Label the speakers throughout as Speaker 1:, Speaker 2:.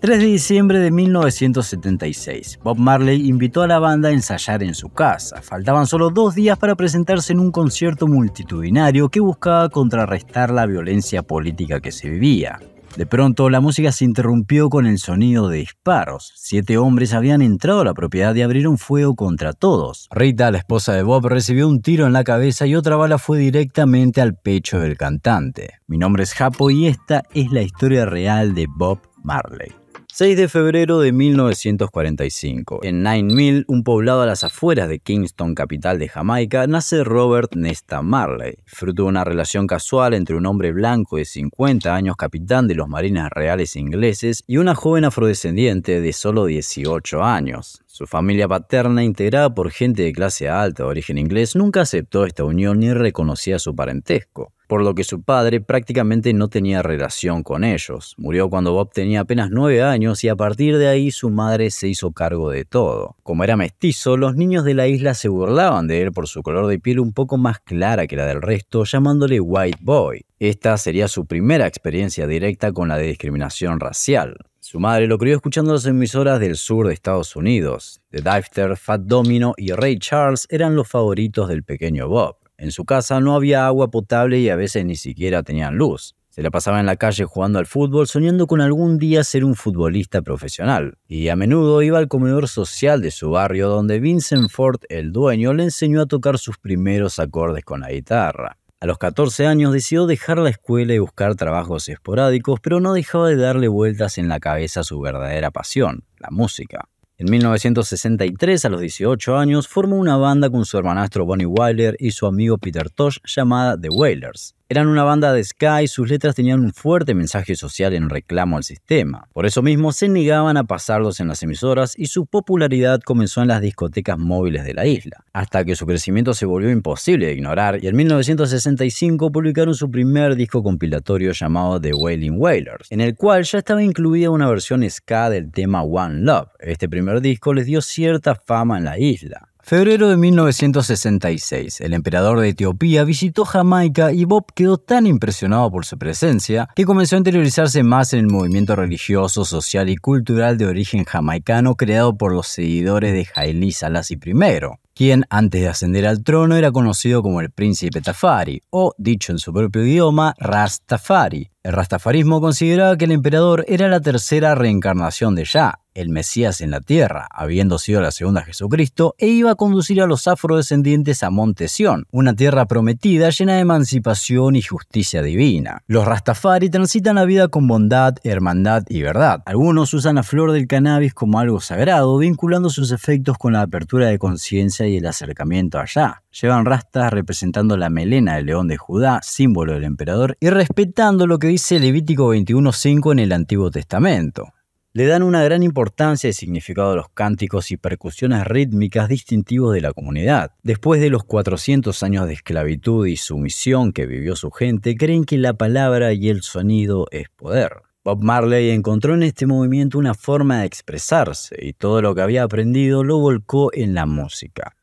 Speaker 1: 3 de diciembre de 1976, Bob Marley invitó a la banda a ensayar en su casa. Faltaban solo dos días para presentarse en un concierto multitudinario que buscaba contrarrestar la violencia política que se vivía. De pronto, la música se interrumpió con el sonido de disparos. Siete hombres habían entrado a la propiedad y abrieron fuego contra todos. Rita, la esposa de Bob, recibió un tiro en la cabeza y otra bala fue directamente al pecho del cantante. Mi nombre es Japo y esta es la historia real de Bob Marley. 6 de febrero de 1945. En Nine Mill, un poblado a las afueras de Kingston, capital de Jamaica, nace Robert Nesta Marley, fruto de una relación casual entre un hombre blanco de 50 años, capitán de los marines reales ingleses, y una joven afrodescendiente de solo 18 años. Su familia paterna, integrada por gente de clase alta de origen inglés, nunca aceptó esta unión ni reconocía su parentesco por lo que su padre prácticamente no tenía relación con ellos. Murió cuando Bob tenía apenas nueve años y a partir de ahí su madre se hizo cargo de todo. Como era mestizo, los niños de la isla se burlaban de él por su color de piel un poco más clara que la del resto, llamándole White Boy. Esta sería su primera experiencia directa con la discriminación racial. Su madre lo crió escuchando las emisoras del sur de Estados Unidos. The Difter, Fat Domino y Ray Charles eran los favoritos del pequeño Bob. En su casa no había agua potable y a veces ni siquiera tenían luz. Se la pasaba en la calle jugando al fútbol, soñando con algún día ser un futbolista profesional. Y a menudo iba al comedor social de su barrio donde Vincent Ford, el dueño, le enseñó a tocar sus primeros acordes con la guitarra. A los 14 años decidió dejar la escuela y buscar trabajos esporádicos, pero no dejaba de darle vueltas en la cabeza a su verdadera pasión, la música. En 1963, a los 18 años, formó una banda con su hermanastro Bonnie Wyler y su amigo Peter Tosh llamada The Wailers. Eran una banda de ska y sus letras tenían un fuerte mensaje social en reclamo al sistema. Por eso mismo se negaban a pasarlos en las emisoras y su popularidad comenzó en las discotecas móviles de la isla, hasta que su crecimiento se volvió imposible de ignorar y en 1965 publicaron su primer disco compilatorio llamado The Wailing Wailers, en el cual ya estaba incluida una versión ska del tema One Love. Este primer disco les dio cierta fama en la isla. Febrero de 1966, el emperador de Etiopía visitó Jamaica y Bob quedó tan impresionado por su presencia que comenzó a interiorizarse más en el movimiento religioso, social y cultural de origen jamaicano creado por los seguidores de Haile Selassie I, quien antes de ascender al trono era conocido como el príncipe Tafari, o dicho en su propio idioma, Rastafari, el rastafarismo consideraba que el emperador era la tercera reencarnación de Yah, el Mesías en la tierra, habiendo sido la segunda Jesucristo, e iba a conducir a los afrodescendientes a Monte una tierra prometida llena de emancipación y justicia divina. Los Rastafari transitan la vida con bondad, hermandad y verdad. Algunos usan la flor del cannabis como algo sagrado, vinculando sus efectos con la apertura de conciencia y el acercamiento a Yah. Llevan rastas representando la melena del león de Judá, símbolo del emperador, y respetando lo que dice dice Levítico 21.5 en el Antiguo Testamento. Le dan una gran importancia y significado a los cánticos y percusiones rítmicas distintivos de la comunidad. Después de los 400 años de esclavitud y sumisión que vivió su gente, creen que la palabra y el sonido es poder. Bob Marley encontró en este movimiento una forma de expresarse y todo lo que había aprendido lo volcó en la música.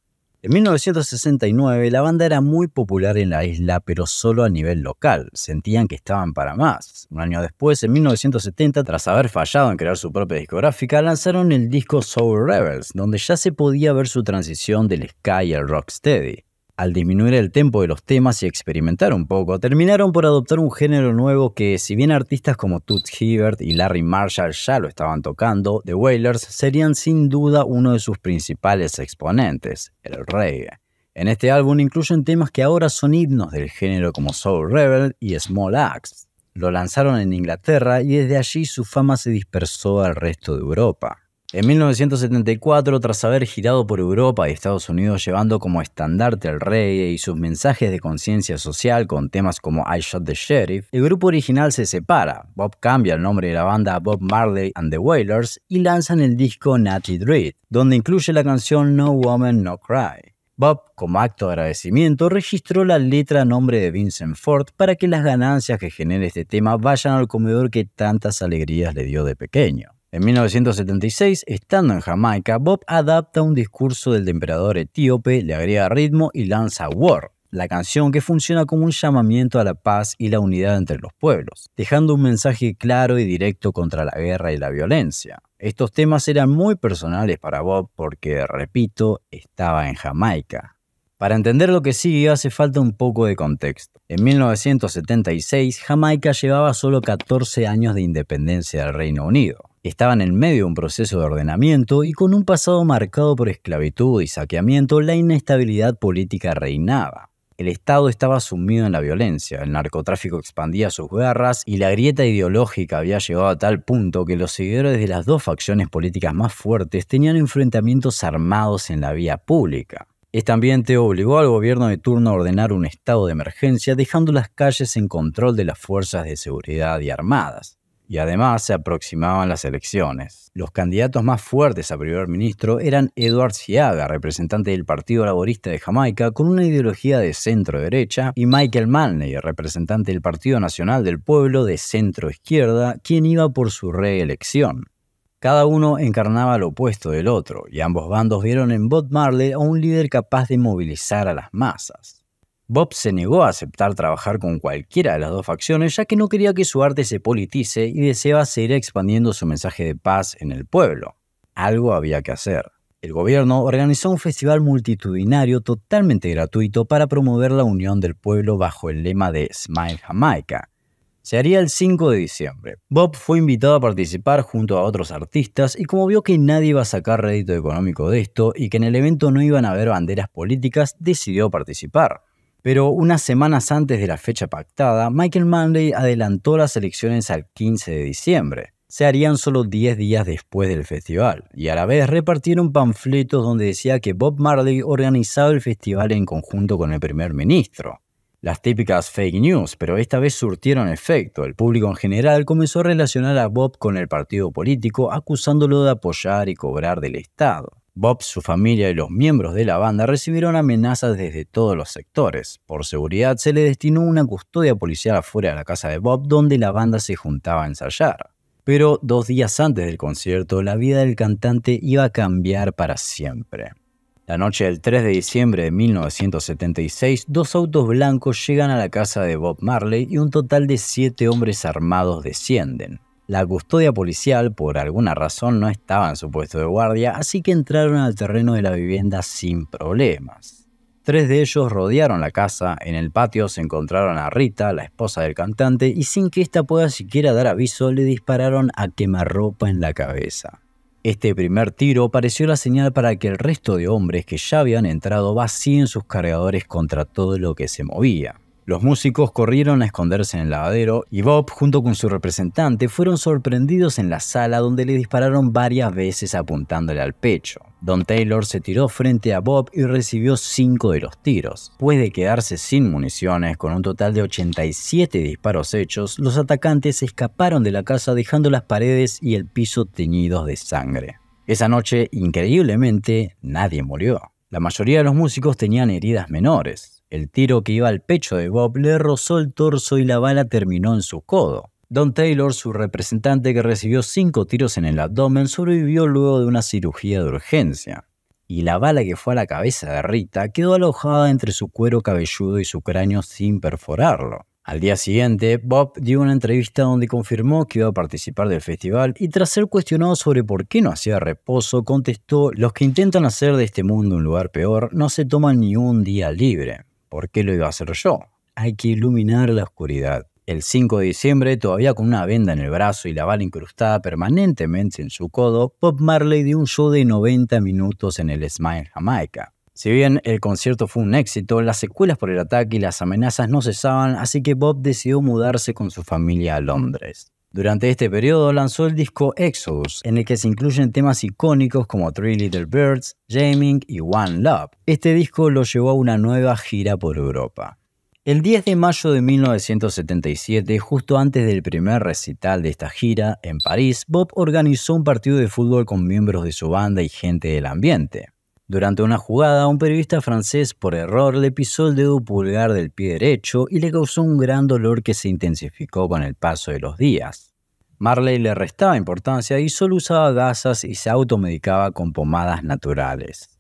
Speaker 1: En 1969 la banda era muy popular en la isla, pero solo a nivel local. Sentían que estaban para más. Un año después, en 1970, tras haber fallado en crear su propia discográfica, lanzaron el disco Soul Rebels, donde ya se podía ver su transición del sky al rocksteady al disminuir el tempo de los temas y experimentar un poco, terminaron por adoptar un género nuevo que, si bien artistas como Toots Hibbert y Larry Marshall ya lo estaban tocando, The Wailers serían sin duda uno de sus principales exponentes, el reggae. En este álbum incluyen temas que ahora son himnos del género como Soul Rebel y Small Axe. Lo lanzaron en Inglaterra y desde allí su fama se dispersó al resto de Europa. En 1974, tras haber girado por Europa y Estados Unidos llevando como estandarte al rey y sus mensajes de conciencia social con temas como I Shot the Sheriff, el grupo original se separa. Bob cambia el nombre de la banda a Bob Marley and the Wailers y lanzan el disco Natty Dread, donde incluye la canción No Woman No Cry. Bob, como acto de agradecimiento, registró la letra a nombre de Vincent Ford para que las ganancias que genere este tema vayan al comedor que tantas alegrías le dio de pequeño. En 1976, estando en Jamaica, Bob adapta un discurso del emperador etíope, le agrega ritmo y lanza War, la canción que funciona como un llamamiento a la paz y la unidad entre los pueblos, dejando un mensaje claro y directo contra la guerra y la violencia. Estos temas eran muy personales para Bob porque, repito, estaba en Jamaica. Para entender lo que sigue hace falta un poco de contexto. En 1976, Jamaica llevaba solo 14 años de independencia del Reino Unido. Estaban en medio de un proceso de ordenamiento y con un pasado marcado por esclavitud y saqueamiento, la inestabilidad política reinaba. El Estado estaba sumido en la violencia, el narcotráfico expandía sus guerras y la grieta ideológica había llegado a tal punto que los seguidores de las dos facciones políticas más fuertes tenían enfrentamientos armados en la vía pública. Este ambiente obligó al gobierno de turno a ordenar un estado de emergencia, dejando las calles en control de las fuerzas de seguridad y armadas y además se aproximaban las elecciones. Los candidatos más fuertes a primer ministro eran Edward Ciaga, representante del Partido Laborista de Jamaica con una ideología de centro-derecha, y Michael Malney, representante del Partido Nacional del Pueblo de centro-izquierda, quien iba por su reelección. Cada uno encarnaba lo opuesto del otro, y ambos bandos vieron en Bob Marley a un líder capaz de movilizar a las masas. Bob se negó a aceptar trabajar con cualquiera de las dos facciones ya que no quería que su arte se politice y deseaba seguir expandiendo su mensaje de paz en el pueblo. Algo había que hacer. El gobierno organizó un festival multitudinario totalmente gratuito para promover la unión del pueblo bajo el lema de Smile Jamaica. Se haría el 5 de diciembre. Bob fue invitado a participar junto a otros artistas y como vio que nadie iba a sacar rédito económico de esto y que en el evento no iban a haber banderas políticas, decidió participar. Pero unas semanas antes de la fecha pactada, Michael Manley adelantó las elecciones al 15 de diciembre. Se harían solo 10 días después del festival, y a la vez repartieron panfletos donde decía que Bob Marley organizaba el festival en conjunto con el primer ministro. Las típicas fake news, pero esta vez surtieron efecto. El público en general comenzó a relacionar a Bob con el partido político, acusándolo de apoyar y cobrar del Estado. Bob, su familia y los miembros de la banda recibieron amenazas desde todos los sectores. Por seguridad se le destinó una custodia policial afuera de la casa de Bob donde la banda se juntaba a ensayar. Pero dos días antes del concierto, la vida del cantante iba a cambiar para siempre. La noche del 3 de diciembre de 1976, dos autos blancos llegan a la casa de Bob Marley y un total de siete hombres armados descienden. La custodia policial, por alguna razón, no estaba en su puesto de guardia, así que entraron al terreno de la vivienda sin problemas. Tres de ellos rodearon la casa, en el patio se encontraron a Rita, la esposa del cantante, y sin que ésta pueda siquiera dar aviso, le dispararon a quemarropa en la cabeza. Este primer tiro pareció la señal para que el resto de hombres que ya habían entrado vacíen sus cargadores contra todo lo que se movía. Los músicos corrieron a esconderse en el lavadero y Bob, junto con su representante, fueron sorprendidos en la sala donde le dispararon varias veces apuntándole al pecho. Don Taylor se tiró frente a Bob y recibió 5 de los tiros. Puede quedarse sin municiones, con un total de 87 disparos hechos, los atacantes escaparon de la casa dejando las paredes y el piso teñidos de sangre. Esa noche, increíblemente, nadie murió. La mayoría de los músicos tenían heridas menores. El tiro que iba al pecho de Bob le rozó el torso y la bala terminó en su codo. Don Taylor, su representante que recibió cinco tiros en el abdomen, sobrevivió luego de una cirugía de urgencia. Y la bala que fue a la cabeza de Rita quedó alojada entre su cuero cabelludo y su cráneo sin perforarlo. Al día siguiente, Bob dio una entrevista donde confirmó que iba a participar del festival y tras ser cuestionado sobre por qué no hacía reposo, contestó, los que intentan hacer de este mundo un lugar peor no se toman ni un día libre. ¿Por qué lo iba a hacer yo? Hay que iluminar la oscuridad. El 5 de diciembre, todavía con una venda en el brazo y la bala incrustada permanentemente en su codo, Bob Marley dio un show de 90 minutos en el Smile Jamaica. Si bien el concierto fue un éxito, las secuelas por el ataque y las amenazas no cesaban, así que Bob decidió mudarse con su familia a Londres. Durante este periodo lanzó el disco Exodus, en el que se incluyen temas icónicos como Three Little Birds, Jamming y One Love. Este disco lo llevó a una nueva gira por Europa. El 10 de mayo de 1977, justo antes del primer recital de esta gira en París, Bob organizó un partido de fútbol con miembros de su banda y gente del ambiente. Durante una jugada, un periodista francés por error le pisó el dedo pulgar del pie derecho y le causó un gran dolor que se intensificó con el paso de los días. Marley le restaba importancia y solo usaba gasas y se automedicaba con pomadas naturales.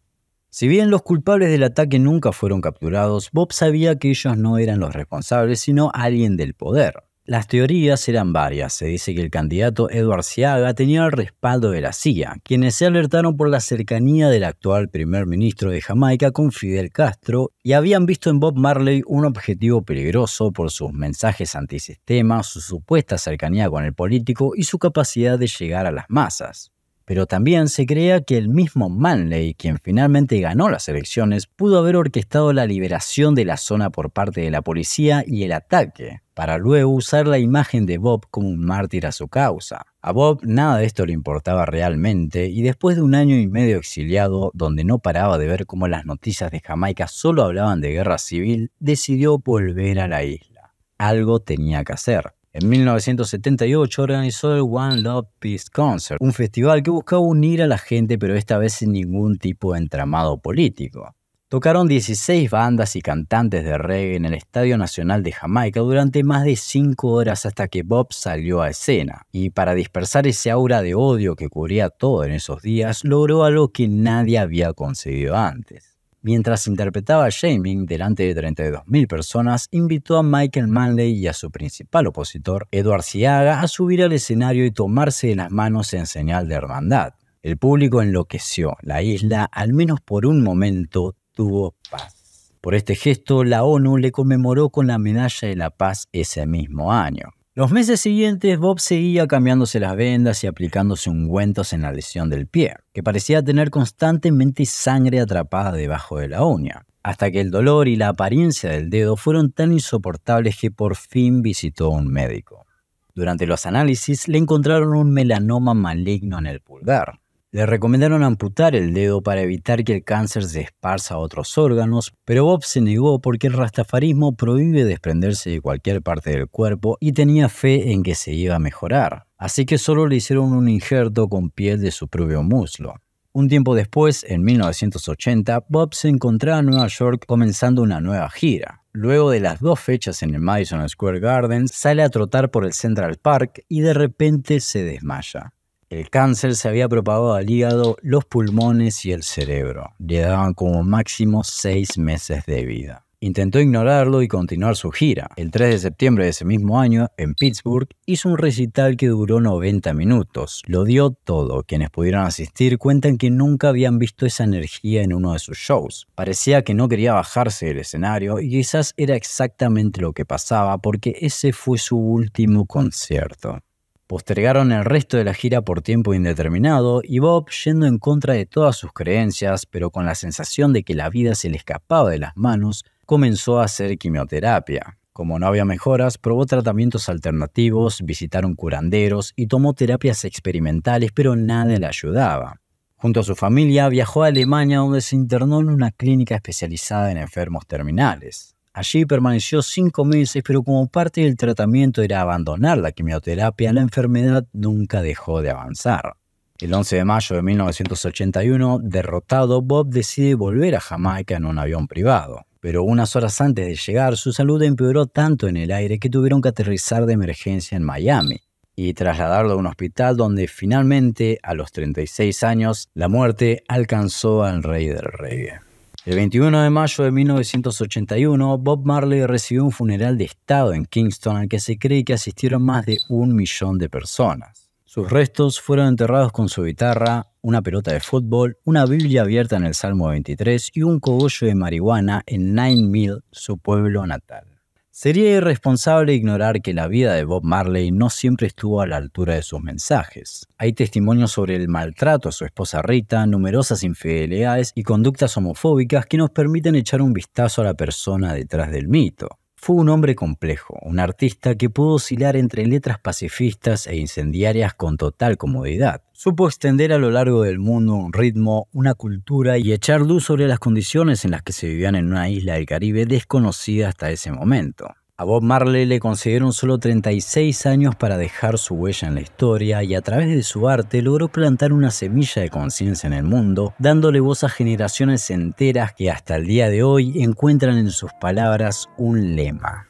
Speaker 1: Si bien los culpables del ataque nunca fueron capturados, Bob sabía que ellos no eran los responsables, sino alguien del poder. Las teorías eran varias. Se dice que el candidato Edward Siaga tenía el respaldo de la CIA, quienes se alertaron por la cercanía del actual primer ministro de Jamaica con Fidel Castro y habían visto en Bob Marley un objetivo peligroso por sus mensajes antisistema, su supuesta cercanía con el político y su capacidad de llegar a las masas. Pero también se crea que el mismo Manley, quien finalmente ganó las elecciones, pudo haber orquestado la liberación de la zona por parte de la policía y el ataque, para luego usar la imagen de Bob como un mártir a su causa. A Bob nada de esto le importaba realmente y después de un año y medio exiliado donde no paraba de ver cómo las noticias de Jamaica solo hablaban de guerra civil, decidió volver a la isla. Algo tenía que hacer. En 1978 organizó el One Love Peace Concert, un festival que buscaba unir a la gente pero esta vez sin ningún tipo de entramado político. Tocaron 16 bandas y cantantes de reggae en el Estadio Nacional de Jamaica durante más de 5 horas hasta que Bob salió a escena, y para dispersar ese aura de odio que cubría todo en esos días, logró algo que nadie había conseguido antes. Mientras interpretaba a Shaming delante de 32.000 personas, invitó a Michael Manley y a su principal opositor, Edward Ciaga, a subir al escenario y tomarse de las manos en señal de hermandad. El público enloqueció. La isla, al menos por un momento, tuvo paz. Por este gesto, la ONU le conmemoró con la Medalla de la Paz ese mismo año. Los meses siguientes, Bob seguía cambiándose las vendas y aplicándose ungüentos en la lesión del pie, que parecía tener constantemente sangre atrapada debajo de la uña, hasta que el dolor y la apariencia del dedo fueron tan insoportables que por fin visitó a un médico. Durante los análisis le encontraron un melanoma maligno en el pulgar, le recomendaron amputar el dedo para evitar que el cáncer se esparza a otros órganos, pero Bob se negó porque el rastafarismo prohíbe desprenderse de cualquier parte del cuerpo y tenía fe en que se iba a mejorar. Así que solo le hicieron un injerto con piel de su propio muslo. Un tiempo después, en 1980, Bob se encontraba en Nueva York comenzando una nueva gira. Luego de las dos fechas en el Madison Square Garden, sale a trotar por el Central Park y de repente se desmaya. El cáncer se había propagado al hígado, los pulmones y el cerebro. Le daban como máximo seis meses de vida. Intentó ignorarlo y continuar su gira. El 3 de septiembre de ese mismo año, en Pittsburgh, hizo un recital que duró 90 minutos. Lo dio todo. Quienes pudieron asistir cuentan que nunca habían visto esa energía en uno de sus shows. Parecía que no quería bajarse del escenario y quizás era exactamente lo que pasaba porque ese fue su último concierto. Postergaron el resto de la gira por tiempo indeterminado y Bob, yendo en contra de todas sus creencias, pero con la sensación de que la vida se le escapaba de las manos, comenzó a hacer quimioterapia. Como no había mejoras, probó tratamientos alternativos, visitaron curanderos y tomó terapias experimentales, pero nada le ayudaba. Junto a su familia viajó a Alemania donde se internó en una clínica especializada en enfermos terminales. Allí permaneció cinco meses, pero como parte del tratamiento era abandonar la quimioterapia, la enfermedad nunca dejó de avanzar. El 11 de mayo de 1981, derrotado, Bob decide volver a Jamaica en un avión privado. Pero unas horas antes de llegar, su salud empeoró tanto en el aire que tuvieron que aterrizar de emergencia en Miami y trasladarlo a un hospital donde finalmente, a los 36 años, la muerte alcanzó al rey del reggae. El 21 de mayo de 1981, Bob Marley recibió un funeral de Estado en Kingston al que se cree que asistieron más de un millón de personas. Sus restos fueron enterrados con su guitarra, una pelota de fútbol, una Biblia abierta en el Salmo 23 y un cogollo de marihuana en Nine Mill, su pueblo natal. Sería irresponsable ignorar que la vida de Bob Marley no siempre estuvo a la altura de sus mensajes. Hay testimonios sobre el maltrato a su esposa Rita, numerosas infidelidades y conductas homofóbicas que nos permiten echar un vistazo a la persona detrás del mito. Fue un hombre complejo, un artista que pudo oscilar entre letras pacifistas e incendiarias con total comodidad. Supo extender a lo largo del mundo un ritmo, una cultura y echar luz sobre las condiciones en las que se vivían en una isla del Caribe desconocida hasta ese momento. A Bob Marley le concedieron solo 36 años para dejar su huella en la historia y a través de su arte logró plantar una semilla de conciencia en el mundo, dándole voz a generaciones enteras que hasta el día de hoy encuentran en sus palabras un lema.